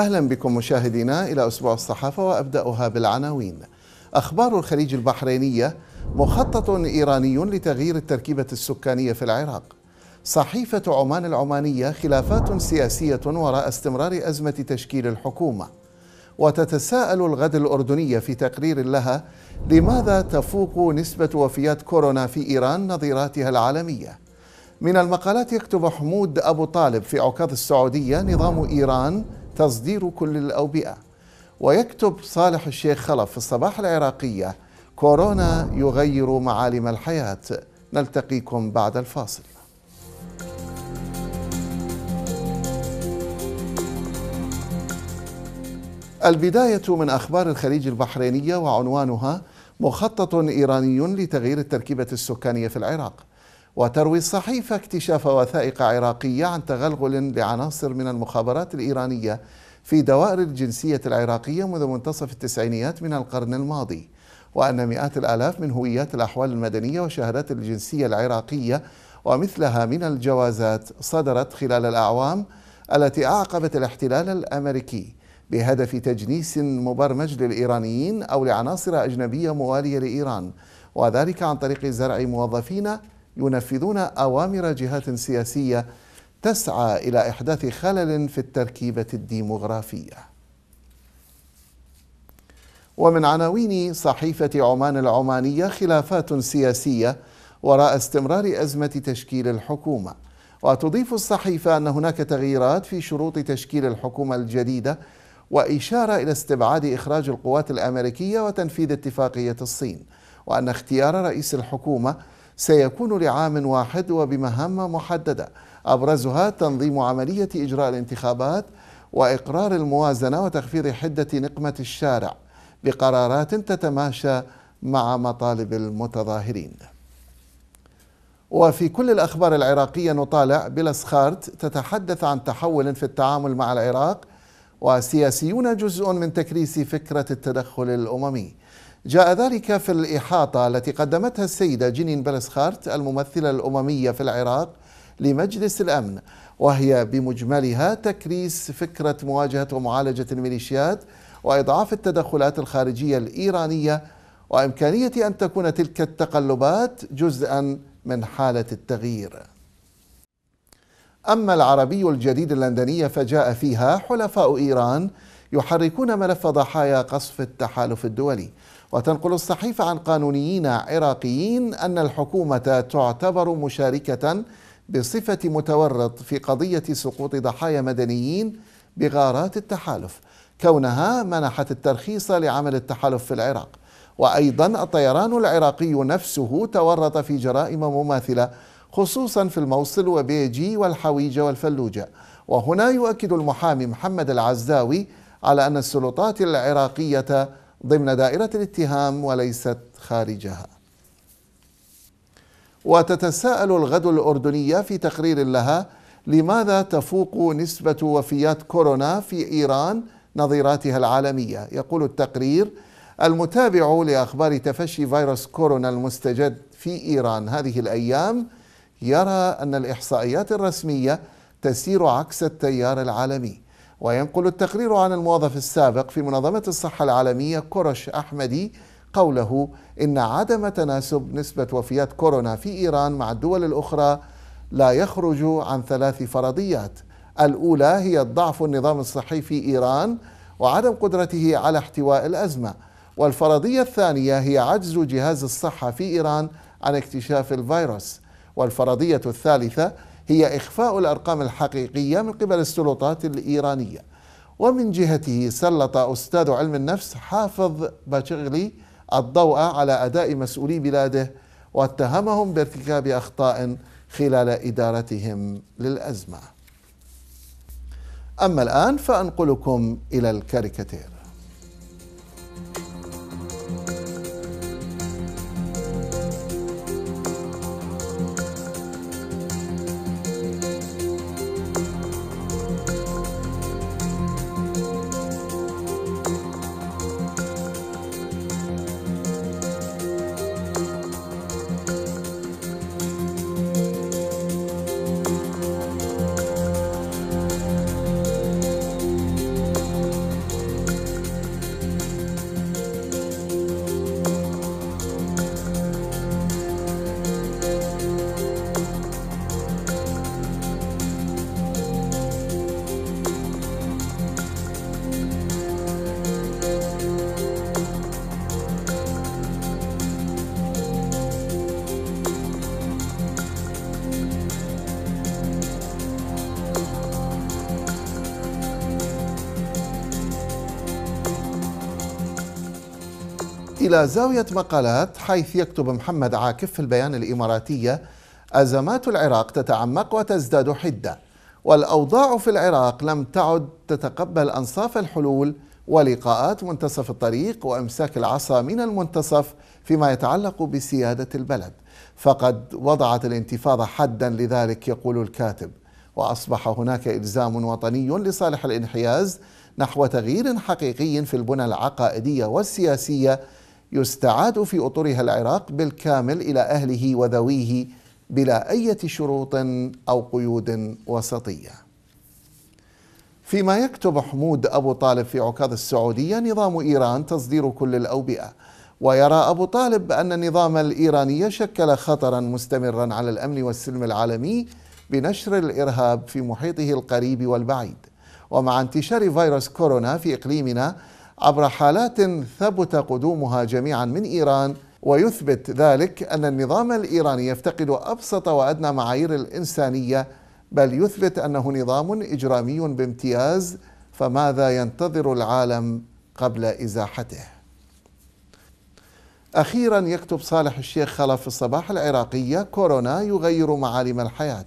أهلا بكم مشاهدينا إلى أسبوع الصحافة وأبدأها بالعناوين أخبار الخليج البحرينية مخطط إيراني لتغيير التركيبة السكانية في العراق صحيفة عمان العمانية خلافات سياسية وراء استمرار أزمة تشكيل الحكومة وتتساءل الغد الأردنية في تقرير لها لماذا تفوق نسبة وفيات كورونا في إيران نظيراتها العالمية من المقالات يكتب حمود أبو طالب في عكاظ السعودية نظام إيران تصدير كل الأوبئة ويكتب صالح الشيخ خلف في الصباح العراقية كورونا يغير معالم الحياة نلتقيكم بعد الفاصل البداية من أخبار الخليج البحرينية وعنوانها مخطط إيراني لتغيير التركيبة السكانية في العراق وتروي الصحيفة اكتشاف وثائق عراقية عن تغلغل لعناصر من المخابرات الإيرانية في دوائر الجنسية العراقية منذ منتصف التسعينيات من القرن الماضي وأن مئات الآلاف من هويات الأحوال المدنية وشهادات الجنسية العراقية ومثلها من الجوازات صدرت خلال الأعوام التي أعقبت الاحتلال الأمريكي بهدف تجنيس مبرمج للإيرانيين أو لعناصر أجنبية موالية لإيران وذلك عن طريق زرع موظفين ينفذون اوامر جهات سياسيه تسعى الى احداث خلل في التركيبه الديموغرافيه ومن عناوين صحيفه عمان العمانيه خلافات سياسيه وراء استمرار ازمه تشكيل الحكومه وتضيف الصحيفه ان هناك تغييرات في شروط تشكيل الحكومه الجديده واشاره الى استبعاد اخراج القوات الامريكيه وتنفيذ اتفاقيه الصين وان اختيار رئيس الحكومه سيكون لعام واحد وبمهام محدده ابرزها تنظيم عمليه اجراء الانتخابات واقرار الموازنه وتخفيض حده نقمه الشارع بقرارات تتماشى مع مطالب المتظاهرين. وفي كل الاخبار العراقيه نطالع بلاسخارت تتحدث عن تحول في التعامل مع العراق وسياسيون جزء من تكريس فكره التدخل الاممي. جاء ذلك في الإحاطة التي قدمتها السيدة جنين بلسخارت الممثلة الأممية في العراق لمجلس الأمن وهي بمجملها تكريس فكرة مواجهة ومعالجة الميليشيات وإضعاف التدخلات الخارجية الإيرانية وإمكانية أن تكون تلك التقلبات جزءا من حالة التغيير أما العربي الجديد اللندنية فجاء فيها حلفاء إيران يحركون ملف ضحايا قصف التحالف الدولي وتنقل الصحيفة عن قانونيين عراقيين أن الحكومة تعتبر مشاركة بصفة متورط في قضية سقوط ضحايا مدنيين بغارات التحالف كونها منحت الترخيص لعمل التحالف في العراق وأيضا الطيران العراقي نفسه تورط في جرائم مماثلة خصوصا في الموصل وبيجي والحويجة والفلوجة وهنا يؤكد المحامي محمد العزاوي على أن السلطات العراقية ضمن دائرة الاتهام وليست خارجها. وتتساءل الغد الأردنية في تقرير لها لماذا تفوق نسبة وفيات كورونا في إيران نظيراتها العالمية؟ يقول التقرير المتابع لأخبار تفشي فيروس كورونا المستجد في إيران هذه الأيام يرى أن الإحصائيات الرسمية تسير عكس التيار العالمي وينقل التقرير عن الموظف السابق في منظمة الصحة العالمية كورش أحمدي قوله إن عدم تناسب نسبة وفيات كورونا في إيران مع الدول الأخرى لا يخرج عن ثلاث فرضيات الأولى هي ضعف النظام الصحي في إيران وعدم قدرته على احتواء الأزمة والفرضية الثانية هي عجز جهاز الصحة في إيران عن اكتشاف الفيروس والفرضية الثالثة هي إخفاء الأرقام الحقيقية من قبل السلطات الإيرانية ومن جهته سلط أستاذ علم النفس حافظ باتشغلي الضوء على أداء مسؤولي بلاده واتهمهم بارتكاب أخطاء خلال إدارتهم للأزمة أما الآن فأنقلكم إلى الكاريكاتير إلى زاوية مقالات حيث يكتب محمد عاكف في البيان الإماراتية أزمات العراق تتعمق وتزداد حدة والأوضاع في العراق لم تعد تتقبل أنصاف الحلول ولقاءات منتصف الطريق وإمساك العصا من المنتصف فيما يتعلق بسيادة البلد فقد وضعت الانتفاضة حدا لذلك يقول الكاتب وأصبح هناك إلزام وطني لصالح الانحياز نحو تغيير حقيقي في البنى العقائديه والسياسيه يستعاد في اطرها العراق بالكامل الى اهله وذويه بلا اي شروط او قيود وسطيه. فيما يكتب حمود ابو طالب في عكاظ السعوديه نظام ايران تصدير كل الاوبئه ويرى ابو طالب بان النظام الايراني شكل خطرا مستمرا على الامن والسلم العالمي بنشر الارهاب في محيطه القريب والبعيد ومع انتشار فيروس كورونا في اقليمنا عبر حالات ثبت قدومها جميعا من ايران ويثبت ذلك ان النظام الايراني يفتقد ابسط وادنى معايير الانسانيه بل يثبت انه نظام اجرامي بامتياز فماذا ينتظر العالم قبل ازاحته اخيرا يكتب صالح الشيخ خلف في الصباح العراقيه كورونا يغير معالم الحياه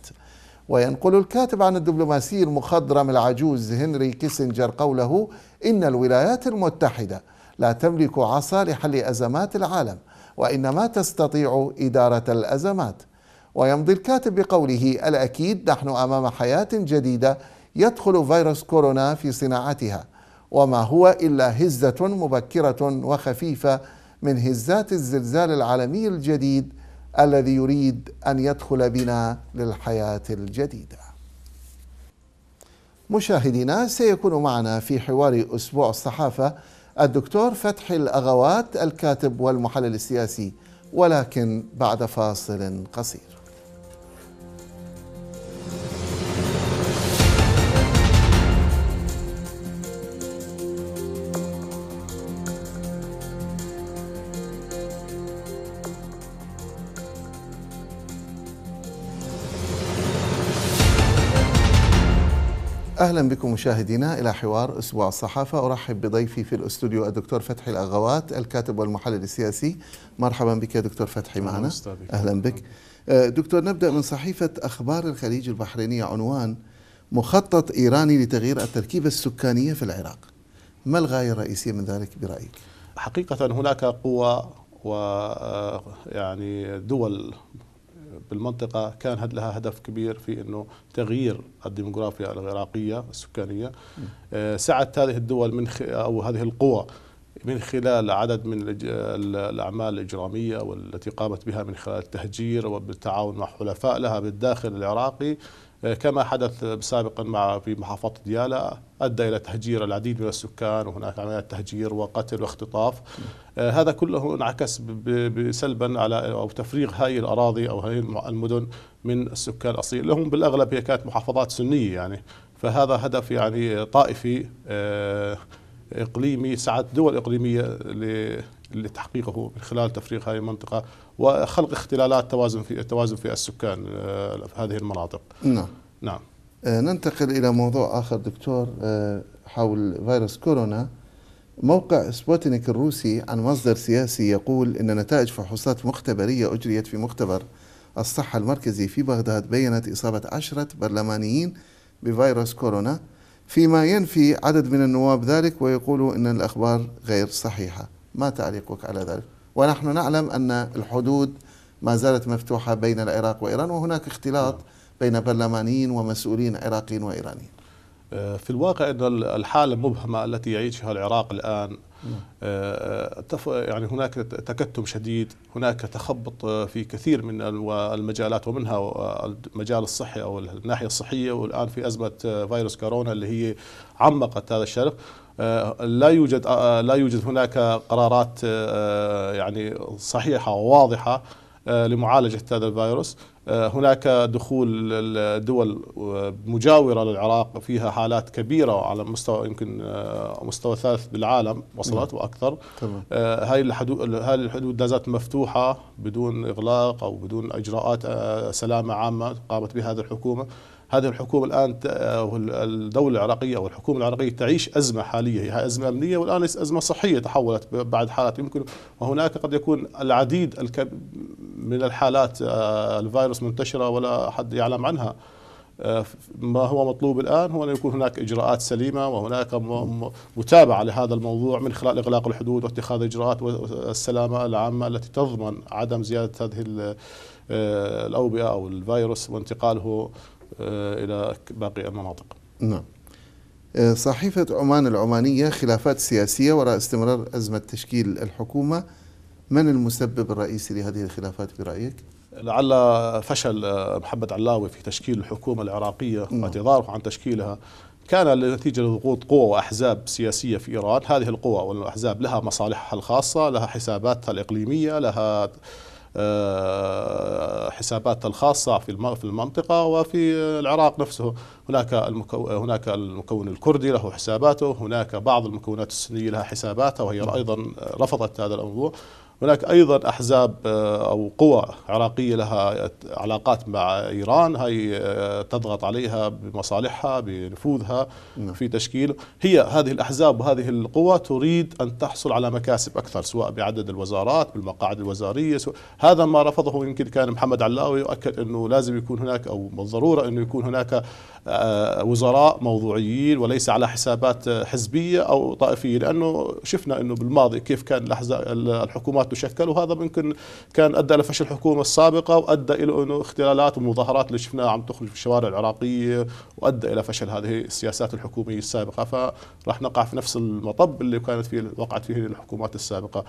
وينقل الكاتب عن الدبلوماسي المخضرم العجوز هنري كيسنجر قوله إن الولايات المتحدة لا تملك عصا لحل أزمات العالم وإنما تستطيع إدارة الأزمات ويمضي الكاتب بقوله الأكيد نحن أمام حياة جديدة يدخل فيروس كورونا في صناعتها وما هو إلا هزة مبكرة وخفيفة من هزات الزلزال العالمي الجديد الذي يريد ان يدخل بنا للحياه الجديده. مشاهدينا سيكون معنا في حوار اسبوع الصحافه الدكتور فتحي الاغوات الكاتب والمحلل السياسي ولكن بعد فاصل قصير. اهلا بكم مشاهدينا الى حوار اسبوع الصحافه ارحب بضيفي في الاستوديو الدكتور فتحي الاغوات الكاتب والمحلل السياسي مرحبا بك يا دكتور فتحي معنا اهلا بك أه، دكتور نبدا من صحيفه اخبار الخليج البحرينيه عنوان مخطط ايراني لتغيير التركيبه السكانيه في العراق ما الغايه الرئيسيه من ذلك برايك حقيقه هناك قوى ويعني أه، دول بالمنطقة كان هد لها هدف كبير في أنه تغيير الديموغرافيا العراقية السكانية آه، سعت هذه الدول من أو هذه القوى من خلال عدد من الأعمال الإجرامية والتي قامت بها من خلال التهجير وبالتعاون مع حلفاء لها بالداخل العراقي كما حدث سابقا مع في محافظة ديالى أدى إلى تهجير العديد من السكان وهناك عمليات تهجير وقتل واختطاف آه، هذا كله انعكس سلبا على أو تفريغ هذه الأراضي أو هذه المدن من السكان الأصليين لهم بالأغلب هي كانت محافظات سنية يعني فهذا هدف يعني طائفي آه، إقليمي سعت دول إقليمية لتحقيقه من خلال تفريغ هذه المنطقة وخلق اختلالات توازن في توازن في السكان في آه، هذه المناطق. نعم. نعم. آه، ننتقل إلى موضوع آخر دكتور آه، حول فيروس كورونا. موقع سبوتنيك الروسي عن مصدر سياسي يقول إن نتائج فحوصات مختبرية أجريت في مختبر الصحة المركزي في بغداد بينت إصابة عشرة برلمانيين بفيروس كورونا فيما ينفي عدد من النواب ذلك ويقولوا ان الاخبار غير صحيحه ما تعليقك على ذلك ونحن نعلم ان الحدود ما زالت مفتوحه بين العراق وايران وهناك اختلاط بين برلمانيين ومسؤولين عراقيين وايرانيين آه، في الواقع ان الحاله المبهمه التي يعيشها العراق الان آه، يعني هناك تكتم شديد هناك تخبط آه، في كثير من المجالات ومنها آه، المجال الصحي أو الناحية الصحية والآن في أزمة فيروس كورونا اللي هي عمقت هذا الشرف لا يوجد لا يوجد هناك قرارات يعني صحيحه وواضحه لمعالجه هذا الفيروس آه، هناك دخول الدول آه، مجاورة للعراق فيها حالات كبيرة على مستوى يمكن آه، مستوى ثالث بالعالم وصلت نعم. وأكثر تمام. هاي الحدود هاي الحدود لازالت مفتوحة بدون إغلاق أو بدون إجراءات سلامة عامة قامت بها هذه الحكومة هذه الحكومة الآن الدولة العراقية أو الحكومة العراقية تعيش أزمة حالية هي أزمة أمنية والآن أزمة صحية تحولت بعد حالات يمكن وهناك قد يكون العديد الكب... من الحالات آه، الفيروس منتشرة ولا أحد يعلم عنها آه، ما هو مطلوب الآن هو أن يكون هناك إجراءات سليمة وهناك متابعة لهذا الموضوع من خلال إغلاق الحدود واتخاذ إجراءات السلامة العامة التي تضمن عدم زيادة هذه آه، الأوبئة أو الفيروس وانتقاله إلى باقي المناطق نعم صحيفة عمان العمانية خلافات سياسية وراء استمرار أزمة تشكيل الحكومة من المسبب الرئيسي لهذه الخلافات برأيك؟ لعل فشل آه، محمد علاوي في تشكيل الحكومة العراقية واعتذاره عن تشكيلها كان نتيجة لضغوط قوى وأحزاب سياسية في إيران هذه القوى والأحزاب لها مصالحها الخاصة لها حساباتها الإقليمية لها آه، حساباتها الخاصة في في المنطقة وفي العراق نفسه هناك المكو... هناك المكون الكردي له حساباته هناك بعض المكونات السنية لها حساباتها وهي أيضا رفضت هذا الموضوع هناك أيضا أحزاب آه، أو قوى عراقية لها علاقات مع إيران هي آه، تضغط عليها بمصالحها بنفوذها نعم. في تشكيل هي هذه الأحزاب وهذه القوى تريد أن تحصل على مكاسب أكثر سواء بعدد الوزارات بالمقاعد الوزارية هذا ما رفضه يمكن كان محمد علاوي يؤكد أنه لازم يكون هناك أو بالضرورة أنه يكون هناك آه، وزراء موضوعيين وليس على حسابات حزبيه او طائفيه لانه شفنا انه بالماضي كيف كان الحكومات تشكل وهذا ممكن كان ادى لفشل الحكومه السابقه وادى الى انه اختلالات ومظاهرات اللي شفناها عم تخرج في الشوارع العراقيه وادى الى فشل هذه السياسات الحكوميه السابقه فراح نقع في نفس المطب اللي كانت فيه وقعت فيه الحكومات السابقه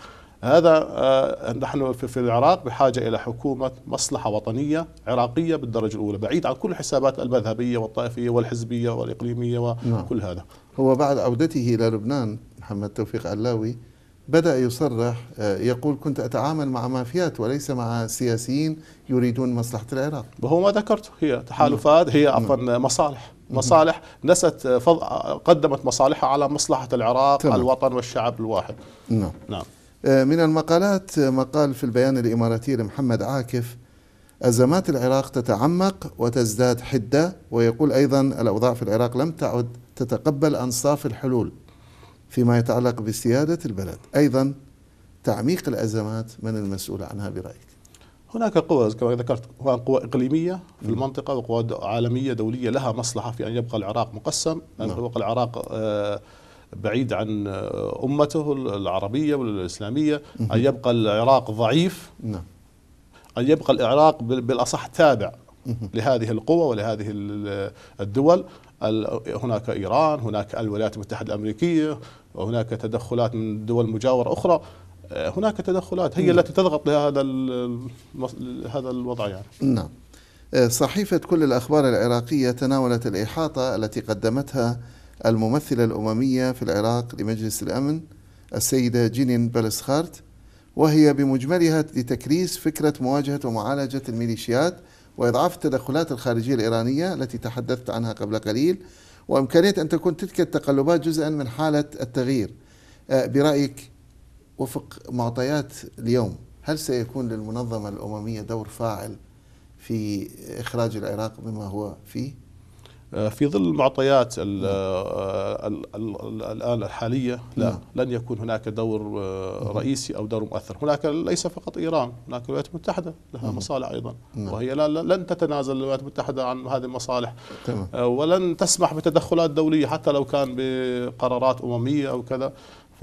هذا آه، نحن في العراق بحاجة إلى حكومة مصلحة وطنية عراقية بالدرجة الأولى بعيد عن كل الحسابات المذهبية والطائفية والحزبية والإقليمية نعم. وكل نعم. هذا هو بعد عودته إلى لبنان محمد توفيق علاوي بدأ يصرح آه، يقول كنت أتعامل مع مافيات وليس مع سياسيين يريدون مصلحة العراق وهو ما ذكرته هي تحالفات هي عفوا نعم. نعم. مصالح مصالح نست قدمت مصالحها على مصلحة العراق تمام. الوطن والشعب الواحد نعم نعم آه، من المقالات آه، مقال في البيان الإماراتي لمحمد عاكف أزمات العراق تتعمق وتزداد حدة ويقول أيضا الأوضاع في العراق لم تعد تتقبل أنصاف الحلول فيما يتعلق بسيادة البلد أيضا تعميق الأزمات من المسؤول عنها برأيك هناك قوى كما ذكرت قوى إقليمية في نعم. المنطقة وقوى عالمية دولية لها مصلحة في أن يبقى العراق مقسم أن نعم. يبقى العراق آه بعيد عن أمته العربية والإسلامية أن يبقى العراق ضعيف نعم. أن يبقى العراق بالأصح تابع لهذه القوى ولهذه الدول هناك إيران هناك الولايات المتحدة الأمريكية وهناك تدخلات من دول مجاورة أخرى هناك تدخلات هي نعم. التي تضغط لهذا هذا الوضع يعني نعم آه، صحيفة كل الأخبار العراقية تناولت الإحاطة التي قدمتها الممثلة الأممية في العراق لمجلس الأمن السيدة جينين بلسخارت وهي بمجملها لتكريس فكرة مواجهة ومعالجة الميليشيات وإضعاف التدخلات الخارجية الإيرانية التي تحدثت عنها قبل قليل وإمكانية أن تكون تلك التقلبات جزءا من حالة التغيير أه، برأيك وفق معطيات اليوم هل سيكون للمنظمة الأممية دور فاعل في إخراج العراق مما هو فيه؟ آه، في ظل المعطيات آه، الآن الحالية لا نعم. لن يكون هناك دور آه، رئيسي أو دور مؤثر هناك ليس فقط إيران هناك الولايات المتحدة لها نعم. مصالح أيضا نعم. وهي لن تتنازل الولايات المتحدة عن هذه المصالح ولن تسمح بتدخلات دولية حتى لو كان بقرارات أممية أو كذا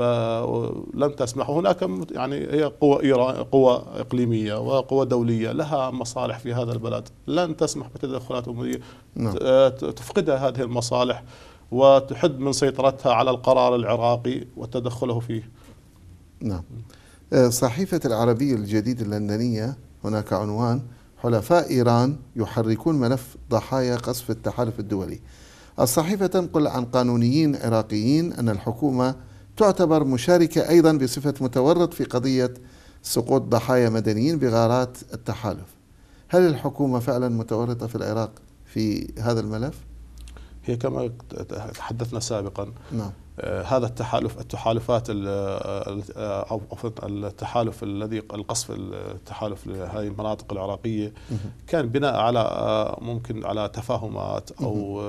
فلن تسمح وهناك يعني هي قوى إيران قوى إقليمية وقوى دولية لها مصالح في هذا البلد لن تسمح بتدخلات أممية نعم. آه، تفقدها هذه المصالح وتحد من سيطرتها على القرار العراقي وتدخله فيه نعم آه، صحيفة العربية الجديدة اللندنية هناك عنوان حلفاء إيران يحركون ملف ضحايا قصف التحالف الدولي الصحيفة تنقل عن قانونيين عراقيين أن الحكومة تعتبر مشاركة أيضا بصفة متورط في قضية سقوط ضحايا مدنيين بغارات التحالف هل الحكومة فعلا متورطة في العراق في هذا الملف؟ هي كما تحدثنا سابقا نعم. آه، هذا التحالف التحالفات آه، او التحالف الذي القصف التحالف لهذه المناطق العراقيه كان بناء على آه، ممكن على تفاهمات او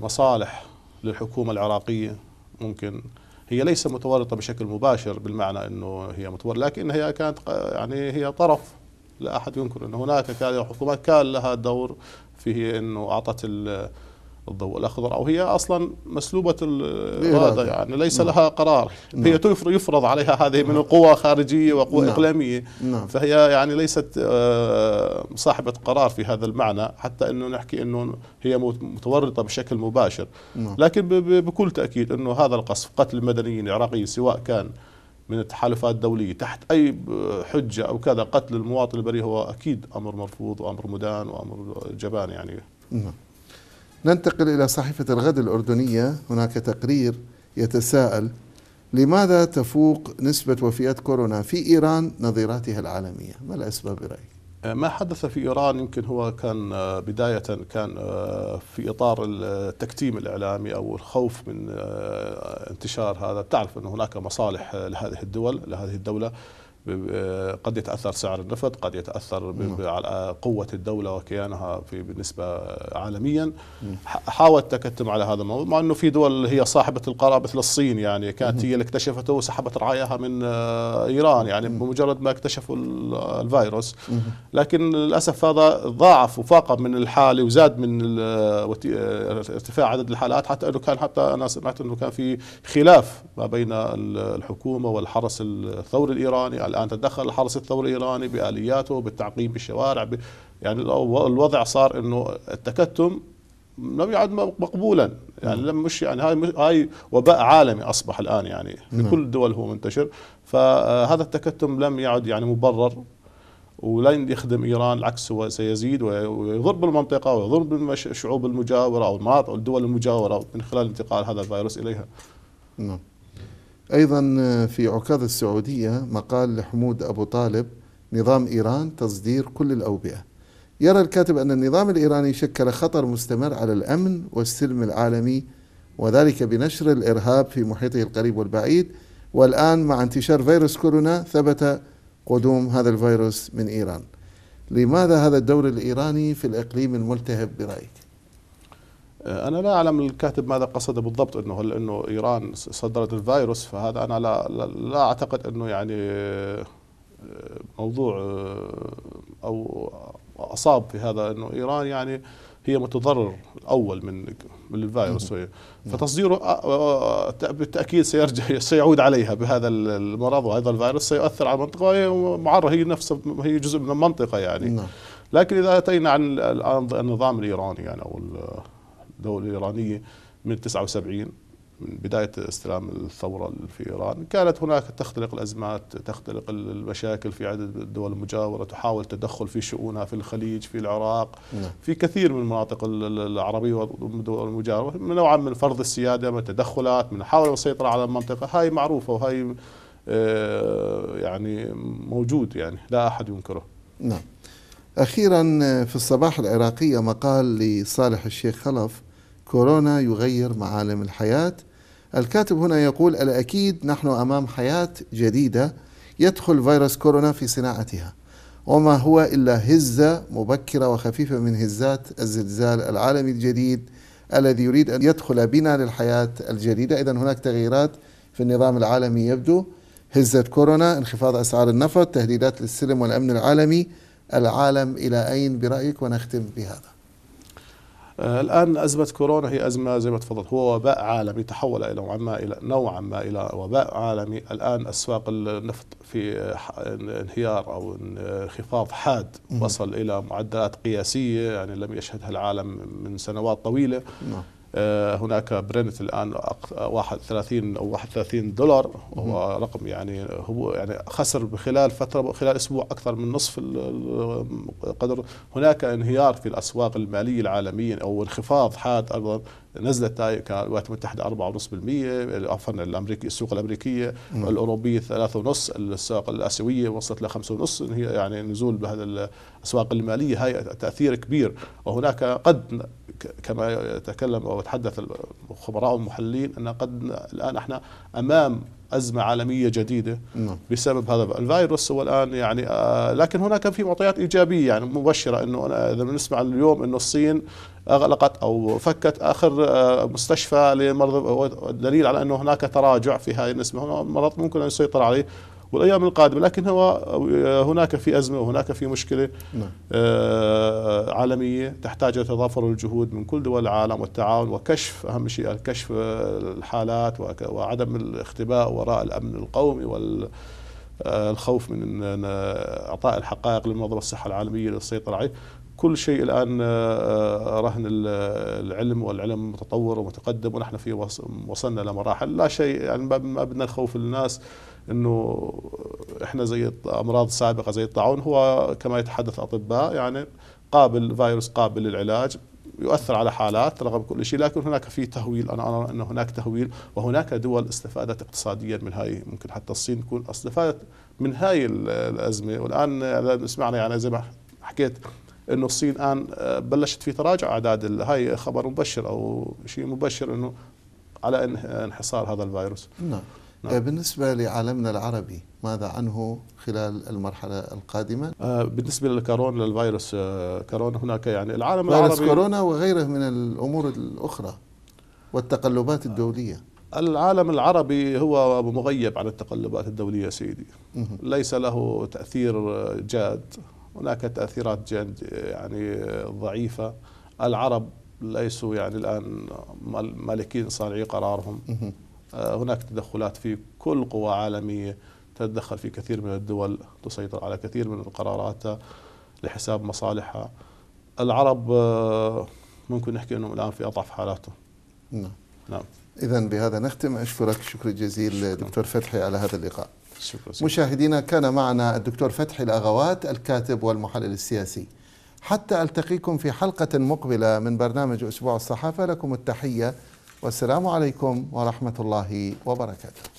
مصالح للحكومه العراقيه ممكن هي ليس متورطة بشكل مباشر بالمعنى أنه هي متورطة لكن هي كانت يعني هي طرف لا أحد ينكر أن هناك حكومات كان لها دور في أنه أعطت الضوء الأخضر أو هي أصلا مسلوبة الإرادة يعني ليس نعم. لها قرار نعم. هي يفرض عليها هذه من نعم. قوى خارجية وقوى نعم. إقليمية نعم. فهي يعني ليست آه، صاحبة قرار في هذا المعنى حتى أنه نحكي أنه هي متورطة بشكل مباشر نعم. لكن بكل تأكيد أنه هذا القصف قتل المدنيين العراقيين سواء كان من التحالفات الدولية تحت أي حجة أو كذا قتل المواطن البري هو أكيد أمر مرفوض وأمر مدان وأمر جبان يعني نعم. ننتقل إلى صحيفة الغد الأردنية هناك تقرير يتساءل لماذا تفوق نسبة وفيات كورونا في إيران نظيراتها العالمية ما الأسباب برأيك؟ آه، ما حدث في ايران يمكن هو كان آه، بدايه كان آه، في اطار التكتيم الاعلامي او الخوف من انتشار هذا، تعرف ان هناك مصالح لهذه الدول لهذه الدوله قد يتاثر سعر النفط قد يتاثر نعم. على قوه الدوله وكيانها في بالنسبه عالميا حاول تكتم على هذا الموضوع مع انه في دول هي صاحبه القرار مثل الصين يعني كانت هي اللي اكتشفته وسحبت رعاياها من آه، ايران يعني بمجرد ما اكتشفوا الفيروس لكن للاسف هذا ضاعف وفاق من الحاله وزاد من آه، آه، ارتفاع عدد الحالات حتى انه كان حتى انا سمعت انه كان في خلاف ما بين الحكومه والحرس الثوري الايراني الان تدخل الحرس الثوري الايراني بالياته بالتعقيم بالشوارع ب... يعني الوضع صار انه التكتم لم يعد مقبولا يعني لم مش يعني هاي هاي وباء عالمي اصبح الان يعني في نعم. كل الدول هو منتشر فهذا التكتم لم يعد يعني مبرر ولن يخدم ايران العكس هو سيزيد ويضر بالمنطقه ويضر بالشعوب المجاوره او المناطق الدول المجاوره من خلال انتقال هذا الفيروس اليها. نعم. أيضا آه، في عكاظ السعودية مقال لحمود أبو طالب نظام إيران تصدير كل الأوبئة يرى الكاتب أن النظام الإيراني شكل خطر مستمر على الأمن والسلم العالمي وذلك بنشر الإرهاب في محيطه القريب والبعيد والآن مع انتشار فيروس كورونا ثبت قدوم هذا الفيروس من إيران لماذا هذا الدور الإيراني في الإقليم الملتهب برأيك؟ آه، انا لا اعلم الكاتب ماذا قصد بالضبط انه هل انه ايران صدرت الفيروس فهذا انا لا لا اعتقد انه يعني آه، موضوع آه، او اصاب في هذا انه ايران يعني هي متضرر الاول من من الفيروس فتصديره بالتاكيد سيرجع سيعود عليها بهذا المرض وهذا الفيروس سيؤثر على المنطقه وهي معره هي نفسها هي جزء من المنطقه يعني نعم. لكن اذا اتينا عن النظام الايراني يعني او الدولة الإيرانية من 79 من بداية استلام الثورة في إيران كانت هناك تختلق الأزمات تختلق المشاكل في عدد الدول المجاورة تحاول تدخل في شؤونها في الخليج في العراق نعم. في كثير من المناطق العربية والدول المجاورة نوعا من فرض السيادة من تدخلات من حاول السيطرة على المنطقة هاي معروفة وهي آه، يعني موجود يعني لا أحد ينكره نعم أخيرا آه، في الصباح العراقية مقال لصالح الشيخ خلف كورونا يغير معالم الحياة الكاتب هنا يقول الأكيد نحن أمام حياة جديدة يدخل فيروس كورونا في صناعتها وما هو إلا هزة مبكرة وخفيفة من هزات الزلزال العالمي الجديد الذي يريد أن يدخل بنا للحياة الجديدة إذا هناك تغييرات في النظام العالمي يبدو هزة كورونا انخفاض أسعار النفط تهديدات للسلم والأمن العالمي العالم إلى أين برأيك ونختم بهذا آه، الآن أزمة كورونا هي أزمة زي ما تفضلت هو وباء عالمي تحول إلى نوعا ما إلى نوعا ما إلى وباء عالمي الآن أسواق النفط في انهيار أو انخفاض حاد وصل إلى معدلات قياسية يعني لم يشهدها العالم من سنوات طويلة نعم. آه، هناك برنت الان 31 او 31 دولار وهو رقم يعني هو يعني خسر بخلال فتره خلال اسبوع اكثر من نصف القدر هناك انهيار في الاسواق الماليه العالميه او انخفاض حاد ايضا نزلت الولايات المتحدة 4.5% عفوا الأمريكي السوق الأمريكية م. الأوروبية 3.5 السوق الآسيوية وصلت ل 5.5 هي يعني نزول بهذا الأسواق المالية هاي تأثير كبير وهناك قد كما يتكلم أو يتحدث الخبراء والمحللين أن قد الآن احنا أمام أزمة عالمية جديدة نعم. بسبب هذا الفيروس هو الآن يعني آه، لكن هناك في معطيات إيجابية يعني مبشرة أنه آه، إذا بنسمع اليوم أنه الصين أغلقت أو فكت آخر آه، مستشفى لمرضى دليل على أنه هناك تراجع في هذه النسبة مرض ممكن أن يسيطر عليه والايام القادمه لكن هو هناك في ازمه وهناك في مشكله نعم. آه، عالميه تحتاج الى تضافر الجهود من كل دول العالم والتعاون وكشف اهم شيء كشف آه، الحالات وعدم الاختباء وراء الامن القومي وال آه، الخوف من اعطاء الحقائق لمنظمه الصحه العالميه للسيطره عليه كل شيء الآن آه، آه، رهن آه، العلم والعلم متطور ومتقدم ونحن في وصلنا لمراحل لا شيء يعني ما بدنا نخوف الناس انه احنا زي امراض سابقه زي الطاعون هو كما يتحدث اطباء يعني قابل فيروس قابل للعلاج يؤثر على حالات رغم كل شيء لكن هناك في تهويل انا ارى انه هناك تهويل وهناك دول استفادت اقتصاديا من هاي ممكن حتى الصين تكون استفادت من هاي الازمه والان اذا سمعنا يعني زي ما حكيت انه الصين الان آه، بلشت في تراجع اعداد هاي خبر مبشر او شيء مبشر انه على انحصار هذا الفيروس نعم نعم. آه، بالنسبة لعالمنا العربي ماذا عنه خلال المرحلة القادمة؟ آه، بالنسبة للكورونا للفيروس كورونا هناك يعني العالم فيروس العربي فيروس كورونا وغيره من الأمور الأخرى والتقلبات الدولية العالم العربي هو مغيب عن التقلبات الدولية سيدي ليس له تأثير جاد هناك تاثيرات يعني ضعيفه العرب ليسوا يعني الان مالكين صانعي قرارهم آه، هناك تدخلات في كل قوى عالميه تتدخل في كثير من الدول تسيطر على كثير من قراراتها لحساب مصالحها العرب آه، ممكن نحكي انهم الان في اضعف حالاته نعم نعم اذا بهذا نختم اشكرك شكر جزيل شكرا. دكتور فتحي على هذا اللقاء شكرا مشاهدينا كان معنا الدكتور فتحي الأغوات الكاتب والمحلل السياسي حتى ألتقيكم في حلقة مقبلة من برنامج أسبوع الصحافة لكم التحية والسلام عليكم ورحمة الله وبركاته